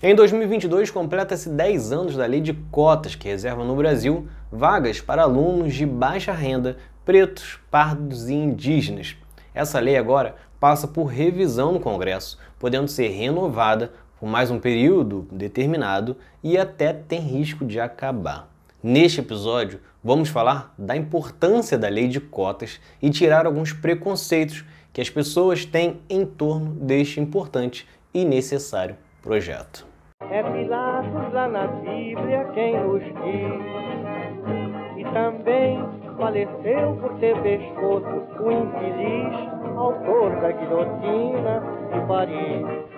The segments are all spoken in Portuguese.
Em 2022, completa-se 10 anos da lei de cotas, que reserva no Brasil vagas para alunos de baixa renda, pretos, pardos e indígenas. Essa lei agora passa por revisão no Congresso, podendo ser renovada por mais um período determinado e até tem risco de acabar. Neste episódio, vamos falar da importância da lei de cotas e tirar alguns preconceitos que as pessoas têm em torno deste importante e necessário projeto. É Pilatos lá na Bíblia quem nos diz. E também faleceu por ter pescoço o infeliz autor da guilhotina de Paris.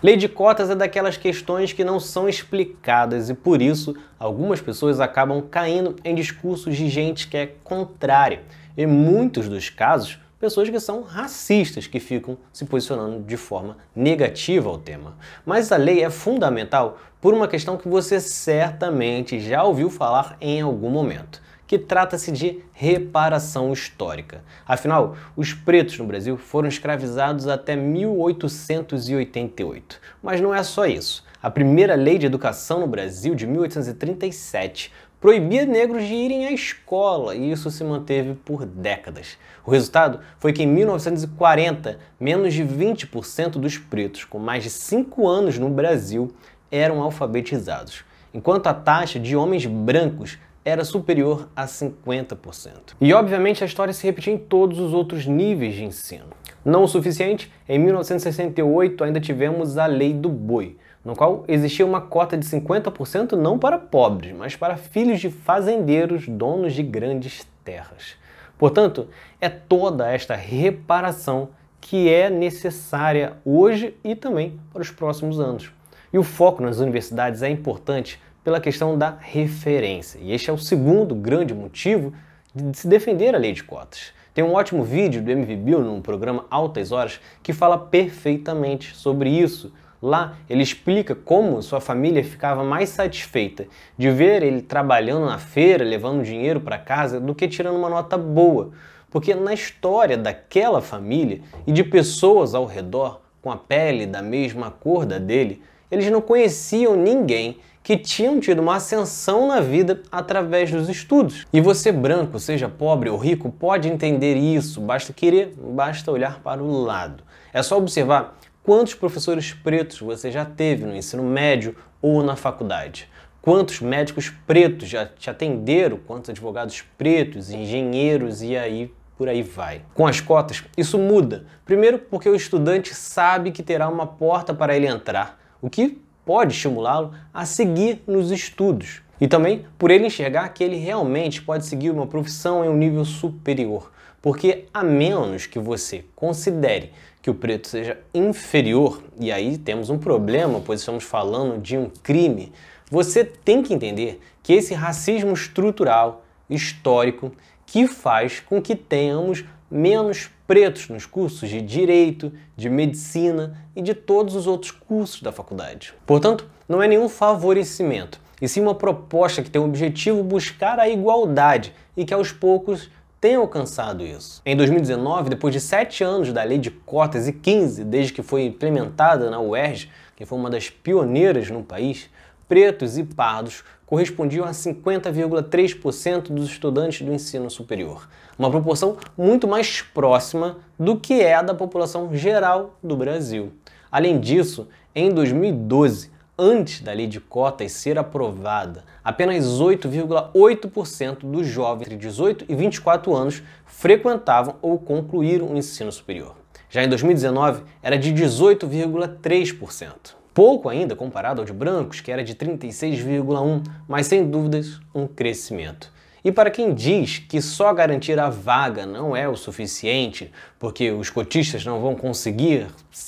Lei de cotas é daquelas questões que não são explicadas e por isso algumas pessoas acabam caindo em discursos de gente que é contrária. Em muitos dos casos, pessoas que são racistas, que ficam se posicionando de forma negativa ao tema. Mas a lei é fundamental por uma questão que você certamente já ouviu falar em algum momento, que trata-se de reparação histórica. Afinal, os pretos no Brasil foram escravizados até 1888. Mas não é só isso. A primeira lei de educação no Brasil, de 1837, proibia negros de irem à escola e isso se manteve por décadas. O resultado foi que em 1940, menos de 20% dos pretos com mais de 5 anos no Brasil eram alfabetizados, enquanto a taxa de homens brancos era superior a 50%. E obviamente a história se repetia em todos os outros níveis de ensino. Não o suficiente, em 1968 ainda tivemos a Lei do Boi, no qual existia uma cota de 50% não para pobres, mas para filhos de fazendeiros donos de grandes terras. Portanto, é toda esta reparação que é necessária hoje e também para os próximos anos. E o foco nas universidades é importante pela questão da referência. E este é o segundo grande motivo de se defender a lei de cotas. Tem um ótimo vídeo do MVBio no programa Altas Horas que fala perfeitamente sobre isso, Lá ele explica como sua família ficava mais satisfeita de ver ele trabalhando na feira, levando dinheiro para casa, do que tirando uma nota boa. Porque na história daquela família e de pessoas ao redor com a pele da mesma cor da dele, eles não conheciam ninguém que tinham tido uma ascensão na vida através dos estudos. E você, branco, seja pobre ou rico, pode entender isso, basta querer, basta olhar para o lado. É só observar Quantos professores pretos você já teve no ensino médio ou na faculdade? Quantos médicos pretos já te atenderam? Quantos advogados pretos, engenheiros e aí por aí vai. Com as cotas, isso muda. Primeiro, porque o estudante sabe que terá uma porta para ele entrar, o que pode estimulá-lo a seguir nos estudos. E também por ele enxergar que ele realmente pode seguir uma profissão em um nível superior. Porque a menos que você considere que o preto seja inferior, e aí temos um problema, pois estamos falando de um crime, você tem que entender que esse racismo estrutural, histórico, que faz com que tenhamos menos pretos nos cursos de direito, de medicina e de todos os outros cursos da faculdade. Portanto, não é nenhum favorecimento, e sim uma proposta que tem o objetivo buscar a igualdade e que aos poucos tem alcançado isso. Em 2019, depois de sete anos da lei de cotas e 15 desde que foi implementada na UERJ, que foi uma das pioneiras no país, pretos e pardos correspondiam a 50,3% dos estudantes do ensino superior, uma proporção muito mais próxima do que é a da população geral do Brasil. Além disso, em 2012, antes da lei de cotas ser aprovada, apenas 8,8% dos jovens entre 18 e 24 anos frequentavam ou concluíram o ensino superior. Já em 2019, era de 18,3%. Pouco ainda comparado ao de brancos, que era de 36,1%, mas sem dúvidas um crescimento. E para quem diz que só garantir a vaga não é o suficiente, porque os cotistas não vão conseguir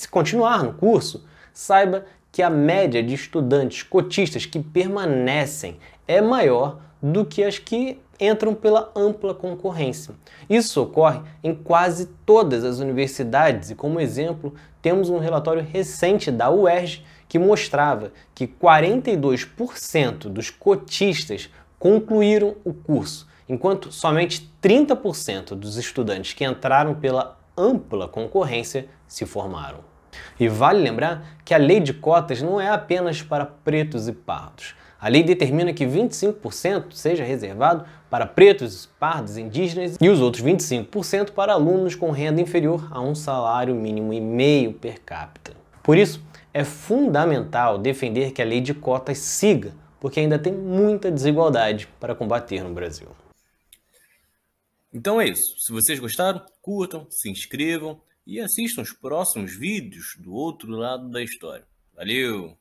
continuar no curso, saiba que a média de estudantes cotistas que permanecem é maior do que as que entram pela ampla concorrência. Isso ocorre em quase todas as universidades e, como exemplo, temos um relatório recente da UERJ que mostrava que 42% dos cotistas concluíram o curso, enquanto somente 30% dos estudantes que entraram pela ampla concorrência se formaram. E vale lembrar que a lei de cotas não é apenas para pretos e pardos. A lei determina que 25% seja reservado para pretos, pardos, indígenas e os outros 25% para alunos com renda inferior a um salário mínimo e meio per capita. Por isso, é fundamental defender que a lei de cotas siga, porque ainda tem muita desigualdade para combater no Brasil. Então é isso. Se vocês gostaram, curtam, se inscrevam e assistam os próximos vídeos do outro lado da história. Valeu!